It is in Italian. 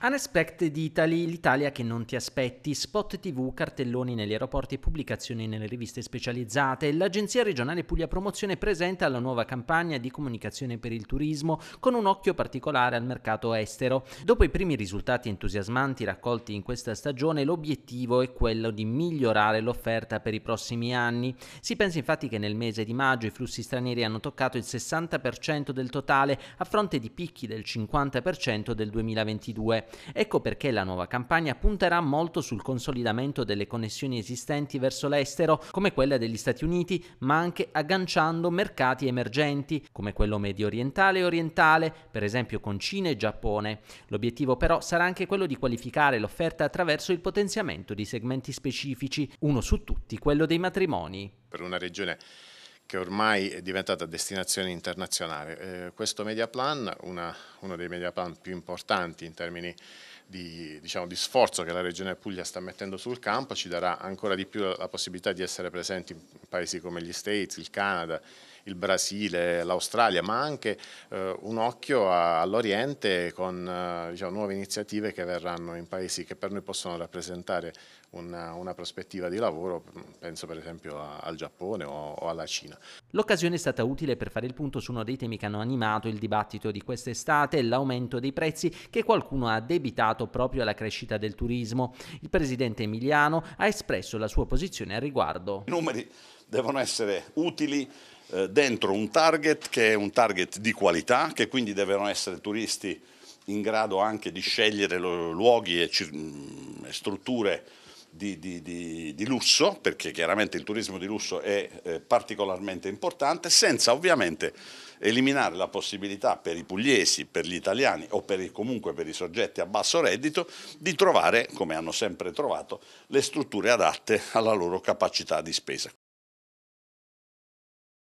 Unexpected Italy, l'Italia che non ti aspetti, spot tv, cartelloni negli aeroporti e pubblicazioni nelle riviste specializzate, l'Agenzia regionale Puglia Promozione presenta la nuova campagna di comunicazione per il turismo con un occhio particolare al mercato estero. Dopo i primi risultati entusiasmanti raccolti in questa stagione, l'obiettivo è quello di migliorare l'offerta per i prossimi anni. Si pensa infatti che nel mese di maggio i flussi stranieri hanno toccato il 60% del totale a fronte di picchi del 50% del 2022. Ecco perché la nuova campagna punterà molto sul consolidamento delle connessioni esistenti verso l'estero, come quella degli Stati Uniti, ma anche agganciando mercati emergenti, come quello medio orientale e orientale, per esempio con Cina e Giappone. L'obiettivo però sarà anche quello di qualificare l'offerta attraverso il potenziamento di segmenti specifici, uno su tutti quello dei matrimoni. Per una regione che ormai è diventata destinazione internazionale. Eh, questo media plan, una, uno dei media plan più importanti in termini di, diciamo, di, sforzo che la Regione Puglia sta mettendo sul campo ci darà ancora di più la possibilità di essere presenti in paesi come gli States, il Canada, il Brasile, l'Australia, ma anche eh, un occhio all'Oriente con eh, diciamo, nuove iniziative che verranno in paesi che per noi possono rappresentare una, una prospettiva di lavoro, penso per esempio a, al Giappone o, o alla Cina. L'occasione è stata utile per fare il punto su uno dei temi che hanno animato il dibattito di quest'estate, l'aumento dei prezzi che qualcuno ha debitato proprio alla crescita del turismo. Il presidente Emiliano ha espresso la sua posizione al riguardo. I numeri devono essere utili eh, dentro un target che è un target di qualità, che quindi devono essere turisti in grado anche di scegliere luoghi e, mm, e strutture di, di, di, di, lusso, perché chiaramente il turismo di lusso è eh, particolarmente importante, senza ovviamente eliminare la possibilità per i pugliesi, per gli italiani o per, comunque per i soggetti a basso reddito di trovare, come hanno sempre trovato, le strutture adatte alla loro capacità di spesa.